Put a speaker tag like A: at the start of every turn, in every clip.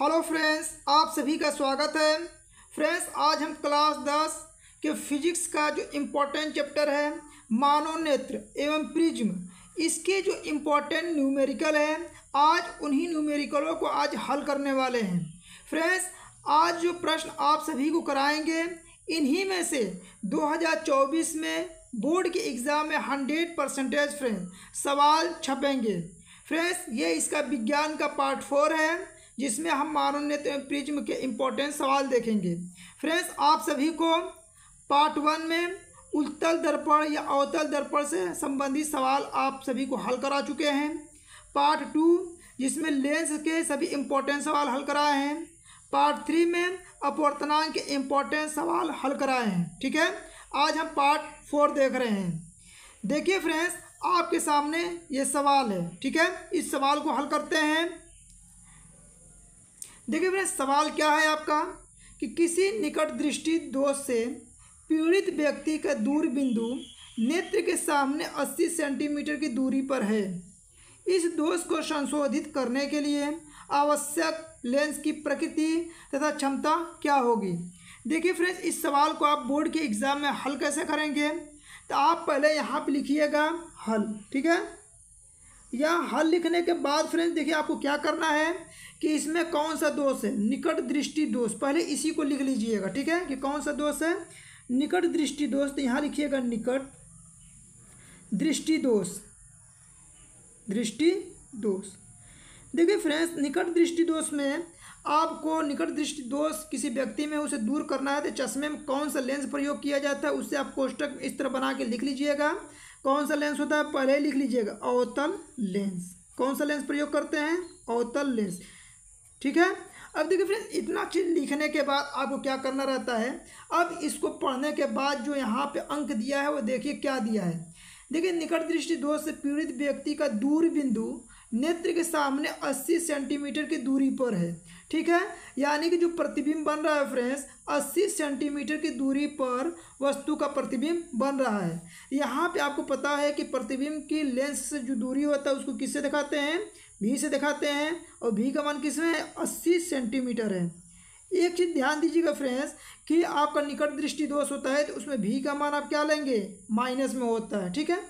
A: hello friends आप सभी का स्वागत है फ्रेंड्स आज हम क्लास दस के फिजिक्स का जो इम्पोर्टेंट चैप्टर है मानव नेत्र एवं प्रिज्म इसके जो इम्पोर्टेंट न्यूमेरिकल हैं आज उन्हीं न्यूमेरिकलों को आज हल करने वाले हैं फ्रेंड्स आज जो प्रश्न आप सभी को कराएंगे इन्हीं में से 2024 में बोर्ड के एग्ज़ाम में हंड्रेड परसेंटेज फ्रेंड सवाल छपेंगे फ्रेंड्स ये इसका विज्ञान का पार्ट फोर है जिसमें हम मानोन्नत प्रिज्म के इम्पोर्टेंट सवाल देखेंगे फ्रेंड्स आप सभी को पार्ट वन में उत्तल दर्पण या अवतल दर्पण से संबंधित सवाल आप सभी को हल करा चुके हैं पार्ट टू जिसमें लेंस के सभी इम्पोर्टेंट सवाल हल कराए हैं पार्ट थ्री में अपवर्तनांक के इम्पोर्टेंट सवाल हल कराए हैं ठीक है आज हम पार्ट फोर देख रहे हैं देखिए फ्रेंड्स आपके सामने ये सवाल है ठीक है इस सवाल को हल करते हैं देखिए मेरा सवाल क्या है आपका कि किसी निकट दृष्टि दोष से पीड़ित व्यक्ति का दूर बिंदु नेत्र के सामने 80 सेंटीमीटर की दूरी पर है इस दोष को संशोधित करने के लिए आवश्यक लेंस की प्रकृति तथा क्षमता क्या होगी देखिए फ्रेंड्स इस सवाल को आप बोर्ड के एग्ज़ाम में हल कैसे करेंगे तो आप पहले यहाँ पर लिखिएगा हल ठीक है या हल लिखने के बाद फ्रेंड्स देखिए आपको क्या करना है कि इसमें कौन सा दोष है निकट दृष्टि दोष पहले इसी को लिख लीजिएगा ठीक है कि कौन सा दोष है निकट दृष्टि दोष तो यहाँ लिखिएगा निकट दृष्टि दोष दृष्टि दोष देखिए फ्रेंड्स निकट दृष्टि दोष में आपको निकट दृष्टि दोष किसी व्यक्ति में उसे दूर करना है तो चश्मे में कौन सा लेंस प्रयोग किया जाता है उससे आप कोष्टक इस तरह बना के लिख लीजिएगा कौन सा लेंस होता है पहले ही लिख लीजिएगा अवतल लेंस कौन सा लेंस प्रयोग करते हैं अवतल लेंस ठीक है अब देखिए फ्रेंड्स इतना चीज़ लिखने के बाद आपको क्या करना रहता है अब इसको पढ़ने के बाद जो यहाँ पे अंक दिया है वो देखिए क्या दिया है देखिए निकट दृष्टि दोष से पीड़ित व्यक्ति का दूर बिंदु नेत्र के सामने 80 सेंटीमीटर की दूरी पर है ठीक है यानी कि जो प्रतिबिंब बन रहा है फ्रेंड्स 80 सेंटीमीटर की दूरी पर वस्तु का प्रतिबिंब बन रहा है यहाँ पे आपको पता है कि प्रतिबिंब की लेंस से जो दूरी होता है उसको किससे दिखाते हैं भी से दिखाते हैं और भी का मान किस में है अस्सी सेंटीमीटर है एक चीज़ ध्यान दीजिएगा फ्रेंड्स कि आपका निकट दृष्टि दोष होता है तो उसमें भी का मान आप क्या लेंगे माइनस में होता है ठीक है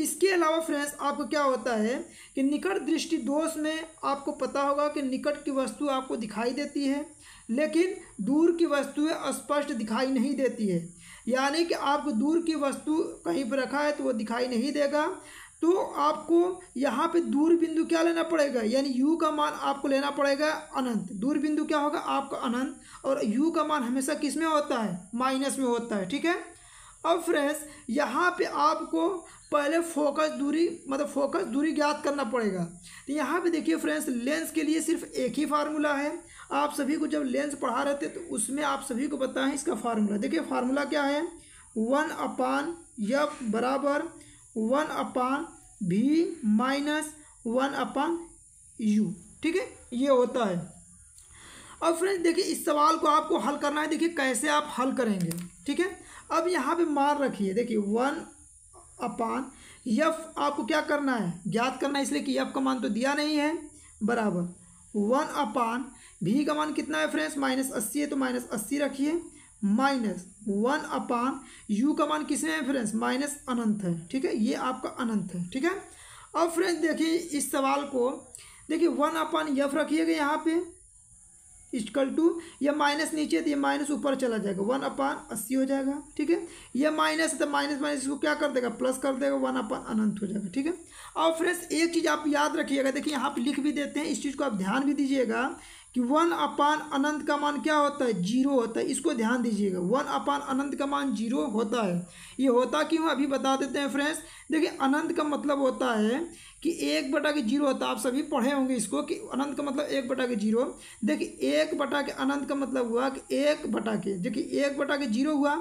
A: इसके अलावा फ्रेंड्स आपको क्या होता है कि निकट दृष्टि दोष में आपको पता होगा कि निकट की वस्तु आपको दिखाई देती है लेकिन दूर की वस्तुएं स्पष्ट दिखाई नहीं देती है यानी कि आपको दूर की वस्तु कहीं पर रखा है तो वो दिखाई नहीं देगा तो आपको यहाँ पे दूर बिंदु क्या लेना पड़ेगा यानी यू का मान आपको लेना पड़ेगा अनंत दूर बिंदु क्या होगा आपका अनंत और यू का मान हमेशा किस में होता है माइनस में होता है ठीक है अब फ्रेंड्स यहाँ पे आपको पहले फोकस दूरी मतलब फोकस दूरी ज्ञात करना पड़ेगा तो यहाँ पे देखिए फ्रेंड्स लेंस के लिए सिर्फ एक ही फार्मूला है आप सभी को जब लेंस पढ़ा रहे थे तो उसमें आप सभी को बताएं इसका फार्मूला देखिए फार्मूला क्या है वन अपान यफ बराबर one upon v minus one upon you ठीक है ये होता है अब फ्रेंड्स देखिए इस सवाल को आपको हल करना है देखिए कैसे आप हल करेंगे ठीक है अब यहाँ पे मार रखिए देखिए वन अपान यफ आपको क्या करना है ज्ञात करना है इसलिए कि यफ का मान तो दिया नहीं है बराबर वन अपान भी का मान कितना है फ्रेंड्स माइनस अस्सी है तो माइनस अस्सी रखिए माइनस वन अपान यू का मान किसमें है फ्रेंड्स माइनस अनंत है ठीक है ये आपका अनंत है ठीक है अब फ्रेंड्स देखिए इस सवाल को देखिए वन अपान यफ रखिएगा यहाँ पे इजकल टू या माइनस नीचे तो ये माइनस ऊपर चला जाएगा वन अपान अस्सी हो जाएगा ठीक है ये माइनस तो माइनस माइनस इसको क्या कर देगा प्लस कर देगा वन अपान अनंत हो जाएगा ठीक है और फ्रेंड्स एक चीज़ आप याद रखिएगा देखिए यहाँ पर लिख भी देते हैं इस चीज़ को आप ध्यान भी दीजिएगा कि वन अपान अनंत का मान क्या होता है जीरो होता है इसको ध्यान दीजिएगा वन अपान अनंत का मान जीरो होता है ये होता क्यों अभी बता देते हैं फ्रेंड्स देखिए अनंत का मतलब होता है कि एक बटा के जीरो होता तो आप सभी पढ़े होंगे इसको कि अनंत का मतलब एक बटा के जीरो देखिए एक बटा के अनंत का मतलब हुआ कि एक बटा के देखिए एक बटा के जीरो हुआ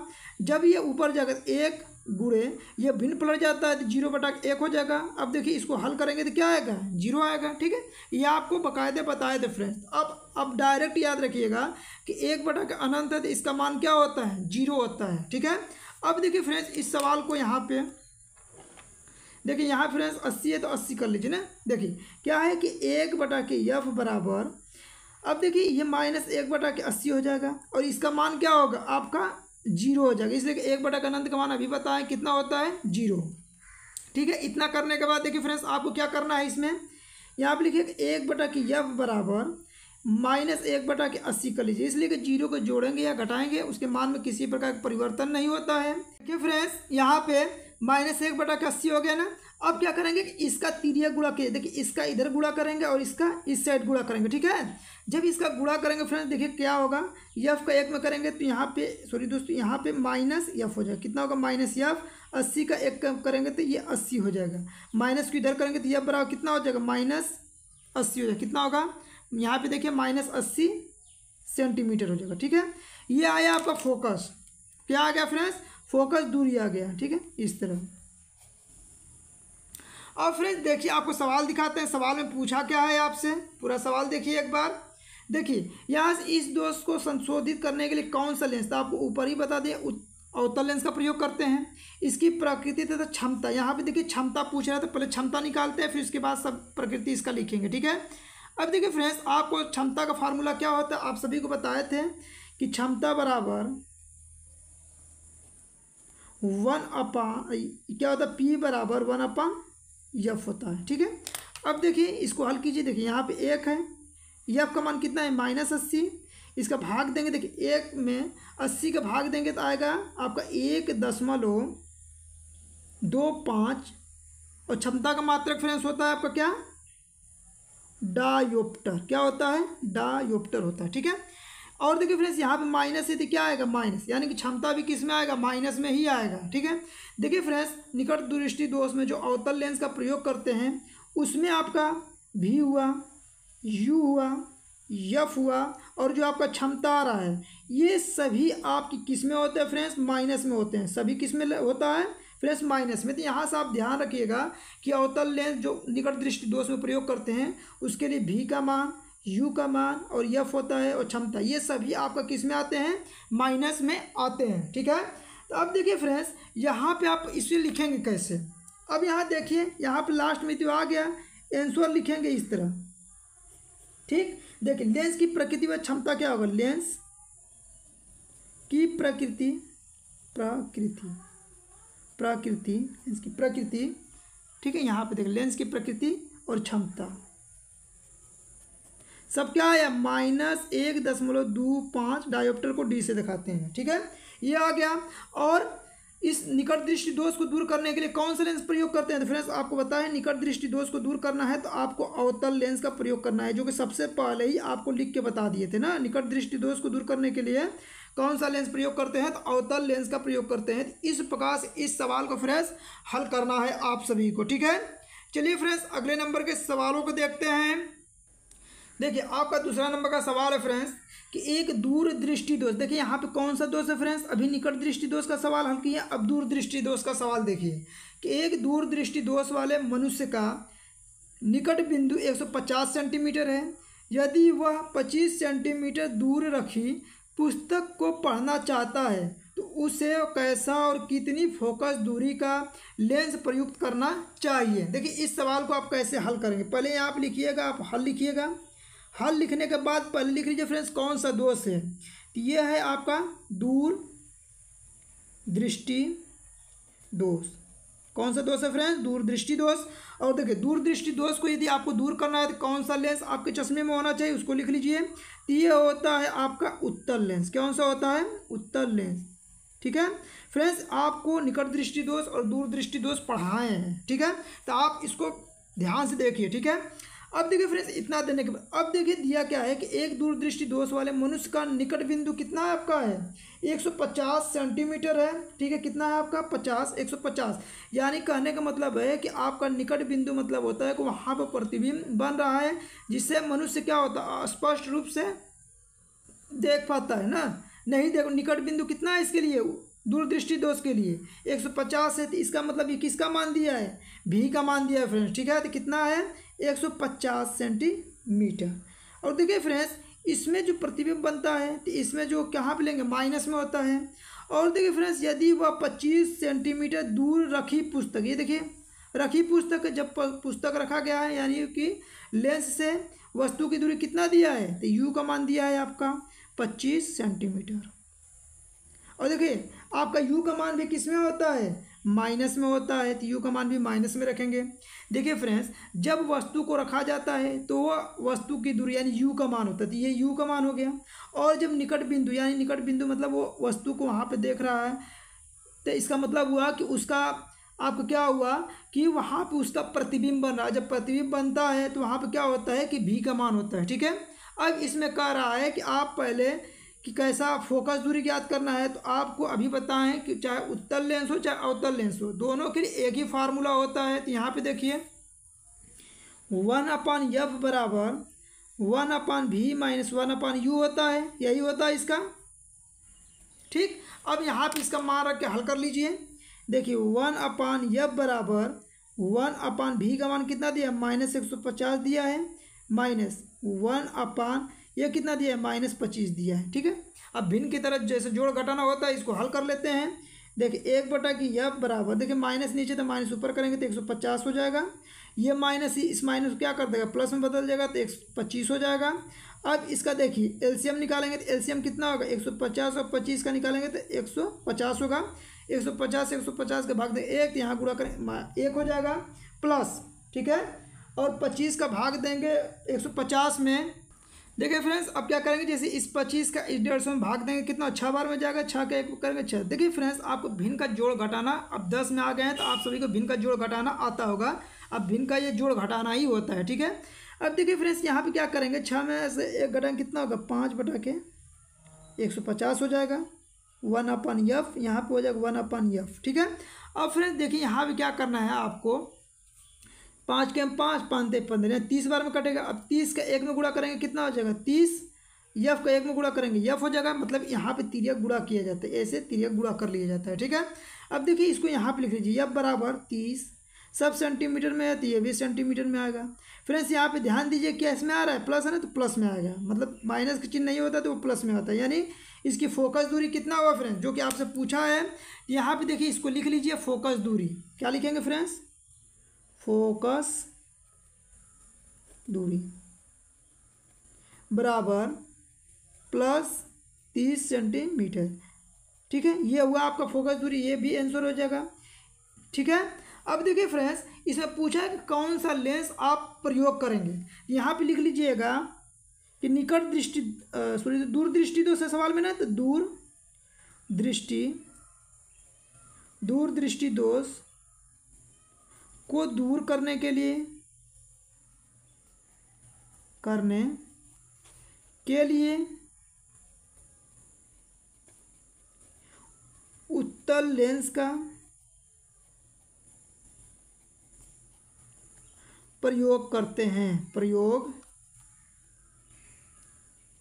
A: जब ये ऊपर जाकर एक गुड़े ये भिन्न पलट जाता है तो जीरो बटा के एक हो जाएगा अब देखिए इसको हल करेंगे तो क्या आएगा जीरो आएगा ठीक है ये आपको बकायदे बताए थे फ्रेंड्स अब अब डायरेक्ट याद रखिएगा कि एक बटा के अनंत है तो इसका मान क्या होता है जीरो होता है ठीक है अब देखिए फ्रेंड्स इस सवाल को यहाँ पे देखिए यहाँ फ्रेंड्स अस्सी है तो अस्सी कर लीजिए ना देखिए क्या है कि एक बटा के यफ बराबर अब देखिए ये माइनस एक बटा के अस्सी हो जाएगा और इसका मान क्या होगा आपका जीरो हो जाएगा इसलिए एक बटा का अनंत का मान अभी बताएं कितना होता है जीरो ठीक है इतना करने के बाद देखिए फ्रेंड्स आपको क्या करना है इसमें यहाँ पर लिखिए एक बटा के यफ बराबर माइनस एक बटा के अस्सी कर लीजिए इसलिए कि जीरो को जोड़ेंगे या घटाएंगे उसके मान में किसी प्रकार का परिवर्तन नहीं होता है देखिए फ्रेंड्स यहाँ पे माइनस एक बटा अस्सी हो गया ना अब क्या करेंगे कि इसका तिरिया गुड़ा के देखिए इसका इधर गुड़ा करेंगे और इसका इस साइड गुड़ा करेंगे ठीक है जब इसका गुड़ा करेंगे फ्रेंड देखिए क्या होगा यफ का एक में करेंगे तो यहाँ पे सॉरी दोस्तों यहाँ पे माइनस यफ हो जाएगा कितना होगा माइनस यफ अस्सी का एक करेंगे तो ये अस्सी हो जाएगा माइनस को इधर करेंगे तो यफ बराबर कितना हो जाएगा माइनस अस्सी हो जाएगा कितना होगा यहाँ पर देखिए माइनस अस्सी सेंटीमीटर हो जाएगा ठीक है ये आया आपका फोकस क्या आ गया फ्रेंड्स फोकस दूरी आ गया ठीक है इस तरह और फ्रेंड्स देखिए आपको सवाल दिखाते हैं सवाल में पूछा क्या है आपसे पूरा सवाल देखिए एक बार देखिए यहाँ से इस दोष को संशोधित करने के लिए कौन सा लेंस था आपको ऊपर ही बता दें अवतल लेंस का प्रयोग करते हैं इसकी प्रकृति तथा क्षमता यहाँ पे देखिए क्षमता पूछ रहा है तो पहले क्षमता निकालते हैं फिर उसके बाद सब प्रकृति इसका लिखेंगे ठीक है अब देखिए फ्रेंड्स आपको क्षमता का फार्मूला क्या होता है आप सभी को बताए थे कि क्षमता बराबर वन अपा क्या होता है पी बराबर वन अपा यफ होता है ठीक है अब देखिए इसको हल कीजिए देखिए यहाँ पे एक है यफ का मान कितना है माइनस अस्सी इसका भाग देंगे देखिए एक में अस्सी का भाग देंगे तो आएगा आपका एक दशमलव दो पाँच और क्षमता का मात्रक फ्रेंस होता है आपका क्या डायोप्टर क्या होता है डायोप्टर होता है ठीक है और देखिए फ्रेंड्स यहाँ पे माइनस है तो क्या आएगा माइनस यानी कि क्षमता भी किस में आएगा माइनस में ही आएगा ठीक है देखिए फ्रेंड्स निकट दृष्टि दोष में जो अवतल लेंस का प्रयोग करते हैं उसमें आपका भी हुआ यू हुआ यफ हुआ और जो आपका क्षमता आ रहा है ये सभी आपकी किस में होते हैं फ्रेंड्स माइनस में होते हैं सभी किस में होता है फ्रेंड्स माइनस में तो यहाँ से आप ध्यान रखिएगा कि अवतल लेंस जो निकट दृष्टि दोष में प्रयोग करते हैं उसके लिए भी का मान यू का मान और यफ होता है और क्षमता ये सभी आपका किस में आते हैं माइनस में आते हैं ठीक है तो अब देखिए फ्रेंड्स यहाँ पे आप इसे लिखेंगे कैसे अब यहाँ देखिए यहाँ पे लास्ट में तो आ गया एंसर लिखेंगे इस तरह ठीक देखिए लेंस की प्रकृति व क्षमता क्या होगा लेंस की प्रकृति प्रकृति प्रकृति लेंस की प्रकृति ठीक है यहाँ पे देखिए लेंस की प्रकृति और क्षमता सब क्या है माइनस एक दशमलव दो पाँच डायोप्टर को डी से दिखाते हैं ठीक है ये आ गया और इस निकट दृष्टि दोष को दूर करने के लिए कौन सा लेंस प्रयोग करते हैं तो फ्रेंड्स आपको बताएं निकट दृष्टि दोष को दूर करना है तो आपको अवतल लेंस का प्रयोग करना है जो कि सबसे पहले ही आपको लिख के बता दिए थे ना निकट दृष्टि दोष को दूर करने के लिए कौन सा लेंस प्रयोग करते हैं तो अवतल लेंस का प्रयोग करते हैं तो इस प्रकार से इस सवाल को फ्रेंड्स हल करना है आप सभी को ठीक है चलिए फ्रेंड्स अगले नंबर के सवालों को देखते हैं देखिए आपका दूसरा नंबर का सवाल है फ्रेंड्स कि एक दूर दृष्टि दोष देखिए यहाँ पे कौन सा दोष है फ्रेंड्स अभी निकट दृष्टि दोष का सवाल हल किया अब दूर दृष्टि दोष का सवाल देखिए कि एक दूर दृष्टि दोष वाले मनुष्य का निकट बिंदु 150 सेंटीमीटर है यदि वह 25 सेंटीमीटर दूर रखी पुस्तक को पढ़ना चाहता है तो उसे कैसा और कितनी फोकस दूरी का लेंस प्रयुक्त करना चाहिए देखिए इस सवाल को आप कैसे हल करेंगे पहले आप लिखिएगा आप हल लिखिएगा हल लिखने के बाद पहले लिख लीजिए फ्रेंड्स कौन सा दोष है तो ये है आपका दूर दृष्टि दोष कौन सा दोष है फ्रेंड्स दूरदृष्टि दोष और देखिए दूरदृष्टि दोष को यदि आपको दूर करना है तो कौन सा लेंस आपके चश्मे में होना चाहिए उसको लिख लीजिए तो ये होता है आपका उत्तर लेंस कौन सा होता है उत्तर लेंस ठीक है फ्रेंड्स आपको निकट दृष्टि दोष और दूरदृष्टि दोष पढ़ाए हैं ठीक है तो आप इसको ध्यान से देखिए ठीक है अब देखिए फ्रेंड्स इतना देने के बाद अब देखिए दिया क्या है कि एक दूरदृष्टि दोष वाले मनुष्य का निकट बिंदु कितना है आपका है 150 सेंटीमीटर है ठीक है कितना है आपका 50 150 यानी कहने का मतलब है कि आपका निकट बिंदु मतलब होता है कि वहाँ पर प्रतिबिंब बन रहा है जिससे मनुष्य क्या होता है स्पष्ट रूप से देख पाता है ना नहीं देखो निकट बिंदु कितना है इसके लिए दूरदृष्टि दोष के लिए 150 है तो इसका मतलब ये किसका मान दिया है भी का मान दिया है फ्रेंड्स ठीक है तो कितना है 150 सेंटीमीटर और देखिए फ्रेंड्स इसमें जो प्रतिबिंब बनता है तो इसमें जो कहाँ पे लेंगे माइनस में होता है और देखिए फ्रेंड्स यदि वह पच्चीस सेंटीमीटर दूर रखी पुस्तक ये देखिए रखी पुस्तक जब पुस्तक रखा गया है यानी कि लेंस से वस्तु की दूरी कितना दिया है तो यू का मान दिया है आपका पच्चीस सेंटीमीटर और देखिए आपका यू का मान भी किस में होता है माइनस में होता है तो यू का मान भी माइनस में रखेंगे देखिए फ्रेंड्स जब वस्तु को रखा जाता है तो वह वस्तु की दूरी यानी यू का मान होता है तो ये यू का मान हो गया और जब निकट बिंदु यानी निकट बिंदु मतलब वो वस्तु को वहाँ पर देख रहा है तो इसका मतलब हुआ कि उसका आपको क्या हुआ कि वहाँ पर उसका प्रतिबिंब बन रहा है जब प्रतिबिंब बनता है तो वहाँ पर क्या होता है कि भी का मान होता है ठीक है अब इसमें कह रहा है कि आप पहले कि कैसा फोकस दूरी ज्ञात करना है तो आपको अभी बताएं कि चाहे उत्तर लेंस हो चाहे अवतल लेंस हो दोनों के लिए एक ही फार्मूला होता है तो यहाँ पे देखिए वन अपान यफ बराबर one upon v minus one upon you होता है यही होता है इसका ठीक अब यहाँ पे इसका मान रख के हल कर लीजिए देखिए वन अपान यफ बराबर वन अपान भी का मान कितना दिया माइनस एक सौ पचास दिया है माइनस वन अपान ये कितना दिया है माइनस पच्चीस दिया है ठीक है अब भिन्न की तरह जैसे जोड़ घटाना होता है इसको हल कर लेते हैं देखिए एक बटा की यह बराबर देखिए माइनस नीचे तो माइनस ऊपर करेंगे तो एक सौ पचास हो जाएगा ये माइनस ही इस माइनस क्या कर देगा प्लस में बदल जाएगा तो एक सौ पच्चीस हो जाएगा अब इसका देखिए एलसीएम निकालेंगे तो एलसीएम कितना होगा एक सौ पचास और पच्चीस का निकालेंगे तो एक सौ पचास होगा एक सौ पचास एक सौ पचास का भाग दें एक तो यहाँ गुड़ा करें एक हो जाएगा प्लस ठीक है और पच्चीस का भाग देंगे एक सौ पचास में देखिए फ्रेंड्स अब क्या करेंगे जैसे इस पच्चीस का इस डेढ़ सौ में भाग देंगे कितना छः बार में जाएगा छः का एक करेंगे छः देखिए फ्रेंड्स आपको भिन्न का जोड़ घटाना अब दस में आ गए हैं तो आप सभी को भिन्न का जोड़ घटाना आता होगा अब भिन्न का ये जोड़ घटाना ही होता है ठीक है अब देखिए फ्रेंड्स यहाँ पर क्या करेंगे छः में से एक घटाएंगे कितना होगा पाँच बटा के एक सौ पचास हो जाएगा वन अपन यफ यहाँ पर हो जाएगा वन अपन यफ ठीक है अब फ्रेंड्स देखिए यहाँ पर क्या करना है आपको पाँच के हम पाँच पाँच पंद्रह तीस बार में कटेगा अब तीस का एक में गुड़ा करेंगे कितना हो जाएगा तीस यफ का एक में गुड़ा करेंगे यफ हो जाएगा मतलब यहाँ पे तिरिया गुड़ा किया जाता है ऐसे तिरिया गुड़ा कर लिया जाता है ठीक है अब देखिए इसको यहाँ पे लिख लीजिए यफ बराबर तीस सब सेंटीमीटर में है तो ये भी सेंटीमीटर में आएगा फ्रेंड्स यहाँ पे ध्यान दीजिए क्या इसमें आ रहा है प्लस है ना तो प्लस में आएगा मतलब माइनस का चिन्ह नहीं होता तो वो प्लस में होता है यानी इसकी फोकस दूरी कितना हुआ फ्रेंड्स जो कि आपसे पूछा है यहाँ पे देखिए इसको लिख लीजिए फोकस दूरी क्या लिखेंगे फ्रेंड्स फोकस दूरी बराबर प्लस तीस सेंटीमीटर ठीक है ये हुआ आपका फोकस दूरी ये भी आंसर हो जाएगा ठीक है अब देखिए फ्रेंड्स इसमें पूछा है कि कौन सा लेंस आप प्रयोग करेंगे यहाँ पे लिख लीजिएगा कि निकट दृष्टि सॉरी दूर दृष्टि तो सवाल में ना तो दूर दृष्टि दूर दृष्टि दोष को दूर करने के लिए करने के लिए उत्तल लेंस का प्रयोग करते हैं प्रयोग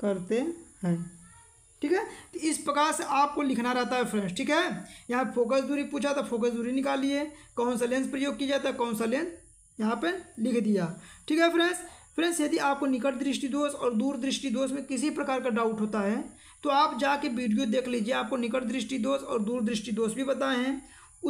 A: करते हैं ठीक है तो इस प्रकार से आपको लिखना रहता है फ्रेंड्स ठीक है यहाँ फोकस दूरी पूछा था फोकस दूरी निकालिए कौन सा लेंस प्रयोग किया जाता है कौन सा लेंस यहाँ पर लिख दिया ठीक है फ्रेंड्स फ्रेंड्स यदि आपको निकट दृष्टि दोष और दूर दृष्टि दोष में किसी प्रकार का डाउट होता है तो आप जाके वीडियो देख लीजिए आपको निकट दृष्टि दोष और दूर दृष्टि दोष भी बताए हैं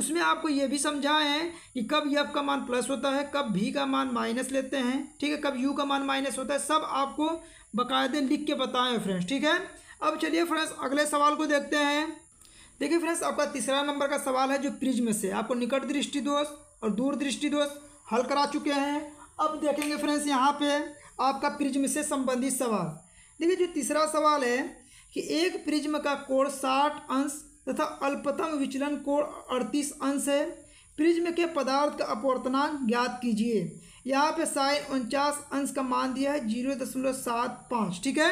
A: उसमें आपको ये भी समझाए हैं कि कब यफ का मान प्लस होता है कब भी का मान माइनस लेते हैं ठीक है कब यू का मान माइनस होता है सब आपको बाकायदे लिख के बताएं फ्रेंड्स ठीक है अब चलिए फ्रेंड्स अगले सवाल को देखते हैं देखिए फ्रेंड्स आपका तीसरा नंबर का सवाल है जो प्रिज्म से आपको निकट दृष्टि दोष और दूर दृष्टि दोष हल करा चुके हैं अब देखेंगे फ्रेंड्स यहाँ पे आपका प्रिज्म से संबंधित सवाल देखिए जो तीसरा सवाल है कि एक प्रिज्म का कोण साठ अंश तथा अल्पतम विचलन कोण अड़तीस अंश है प्रिज्म के पदार्थ का अपवर्तनांक ज्ञात कीजिए यहाँ पे साइन उनचास अंश का मान दिया है जीरो दशमलव सात पाँच ठीक है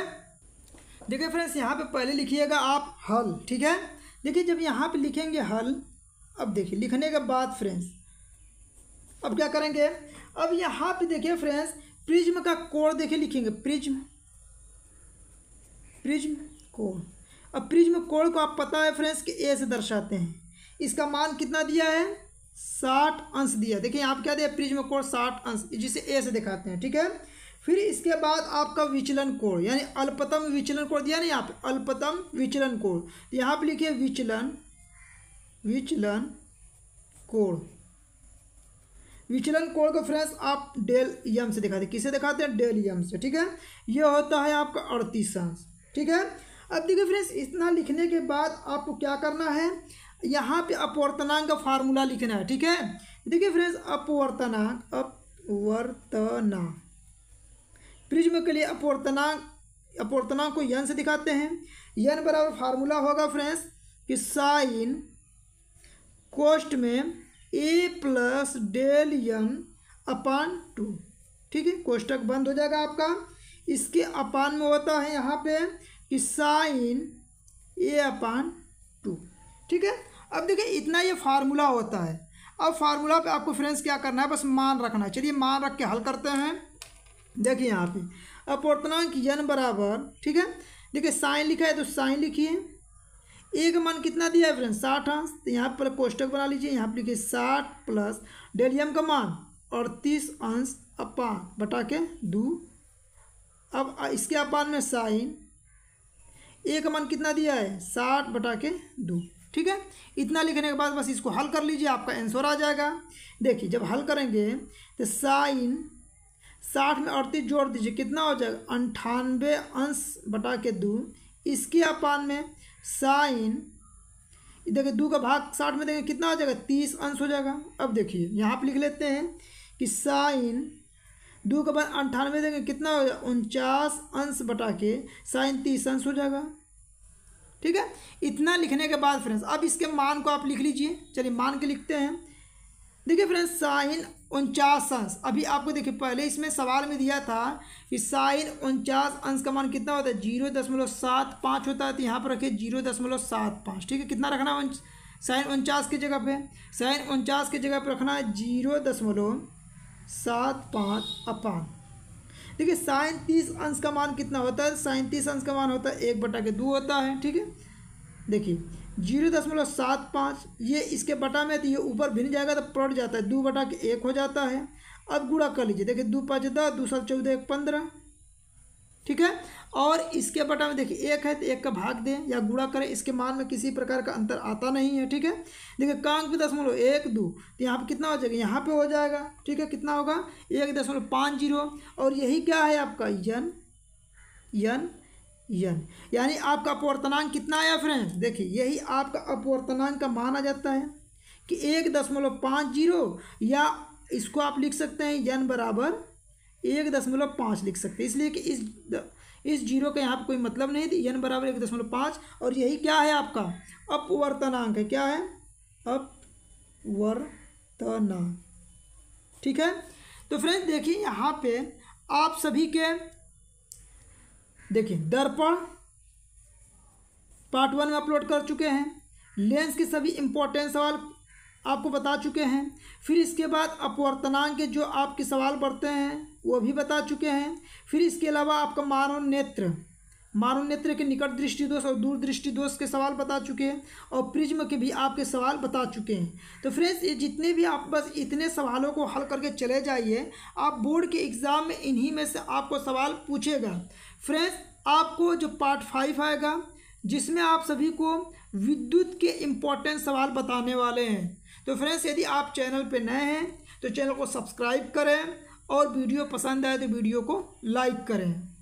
A: देखिए फ्रेंड्स यहाँ पे पहले लिखिएगा आप हल ठीक है देखिए जब यहाँ पे लिखेंगे हल अब देखिए लिखने के बाद फ्रेंड्स अब क्या करेंगे अब यहाँ पे देखिए फ्रेंड्स प्रिज्म का कोण देखिए लिखेंगे प्रिज्म प्रिज्म कोण अब प्रिज्म कोण को आप पता है फ्रेंड्स कि ए से दर्शाते हैं इसका मान कितना दिया है साठ अंश दिया देखिए आप क्या दिया प्रिज्म कोण साठ अंश जिसे ए से दिखाते हैं ठीक है फिर इसके बाद आपका विचलन कोण यानी अल्पतम विचलन कोण दिया ना यहाँ पे अल्पतम विचलन कोण यहाँ पे लिखिए विचलन विचलन कोण विचलन कोण को फ्रेंड्स आप डेल यम से दिखाते किसे दिखाते हैं डेल यम से ठीक है ये होता है आपका अड़तीस अंश ठीक है अब देखिए फ्रेंड्स इतना लिखने के बाद आपको क्या करना है यहाँ पे अपवर्तनांक का फार्मूला लिखना है ठीक है देखिए फ्रेंड्स अपवर्तनांक अपवर्तनांक प्रिज्म के लिए अपवर्तनांक अपवर्तनांक को यन से दिखाते हैं यन बराबर फार्मूला होगा फ्रेंड्स कि साइन कोस्ट में ए प्लस डेल यन अपान टू ठीक है कोष्टक बंद हो जाएगा आपका इसके अपान में होता है यहाँ पे कि साइन ए अपान टू ठीक है अब देखिए इतना ये फार्मूला होता है अब फार्मूला पे आपको फ्रेंड्स क्या करना है बस मान रखना है चलिए मान रख के हल करते हैं देखिए यहाँ पे अपवर्तनांक यन बराबर ठीक है देखिए साइन लिखा है तो साइन लिखिए एक मान कितना दिया है फ्रेंड साठ अंश तो यहाँ पर कोष्टक बना लीजिए यहाँ पर लिखिए साठ प्लस डेलियम का मान अड़तीस अंश अपान बटा के दो अब इसके अपान में साइन एक मान कितना दिया है साठ बटा के दो ठीक है इतना लिखने के बाद बस इसको हल कर लीजिए आपका आंसर आ जाएगा देखिए जब हल करेंगे तो साइन साठ में अड़तीस जोड़ दीजिए कितना हो जाएगा अंठानवे अंश बटा के दो इसके अपान में साइन देखिए दो का भाग साठ में देखें कितना हो जाएगा तीस अंश हो जाएगा अब देखिए यहाँ पर लिख लेते हैं कि साइन दो का बाद अंठानवे देंगे कितना हो जाएगा उनचास अंश बटा के साइन तीस अंश हो जाएगा ठीक है इतना लिखने के बाद फ्रेंड्स अब इसके मान को आप लिख लीजिए चलिए मान के लिखते हैं देखिए फ्रेंड्स साइन उनचास अंश अभी आपको देखिए पहले इसमें सवाल में दिया था कि साइन उनचास अंश का मान कितना होता है जीरो दशमलव सात पाँच होता है तो यहाँ पर रखिए जीरो दशमलव सात पाँच ठीक है कितना रखना है साइन उनचास की जगह पे साइन उनचास की जगह पर रखना है जीरो दशमलव सात पाँच अपान देखिए साइन तीस अंश का मान कितना होता है साइन तीस अंश का मान होता है एक बटा के दो होता है ठीक है देखिए जीरो दशमलव सात पाँच ये इसके बटा में तो ये ऊपर भिन्न जाएगा तो पलट जाता है दो बटा के एक हो जाता है अब गुड़ा कर लीजिए देखिए दो पाँच दस दो सात चौदह एक पंद्रह ठीक है और इसके बटा में देखिए एक है तो एक का भाग दें या गुड़ा करें इसके मान में किसी प्रकार का अंतर आता नहीं है ठीक है देखिए कांक पे दशमलव एक दो तो यहाँ पर कितना हो जाएगा यहाँ पे हो जाएगा ठीक है कितना होगा एक दशमलव पाँच जीरो और यही क्या है आपका यन यन यन यानी आपका अपवर्तनांक कितना आया फ्रेंड्स देखिए यही आपका अपवर्तनांक का माना जाता है कि एक दशमलव पाँच जीरो या इसको आप लिख सकते हैं यन बराबर एक दशमलव पाँच लिख सकते हैं इसलिए कि इस इस जीरो का यहाँ पर कोई मतलब नहीं थी यन बराबर एक दशमलव पाँच और यही क्या है आपका अपवर्तनांक है क्या है अपवर्तनांक ठीक है तो फ्रेंड्स देखिए यहाँ पे आप सभी के देखिए दर्पण पार्ट वन में अपलोड कर चुके हैं लेंस के सभी इम्पोर्टेंट सवाल आपको बता चुके हैं फिर इसके बाद अपवर्तनांक के जो आपके सवाल बढ़ते हैं वो भी बता चुके हैं फिर इसके अलावा आपका मानव नेत्र मानव नेत्र के निकट दृष्टि दोष और दूर दृष्टि दोष के सवाल बता चुके हैं और प्रिज्म के भी आपके सवाल बता चुके हैं तो फ्रेंड्स ये जितने भी आप बस इतने सवालों को हल करके चले जाइए आप बोर्ड के एग्ज़ाम में इन्हीं में से आपको सवाल पूछेगा फ्रेंड्स आपको जो पार्ट फाइव आएगा जिसमें आप सभी को विद्युत के इम्पोर्टेंट सवाल बताने वाले हैं तो फ्रेंड्स यदि आप चैनल पर नए हैं तो चैनल को सब्सक्राइब करें और वीडियो पसंद आए तो वीडियो को लाइक करें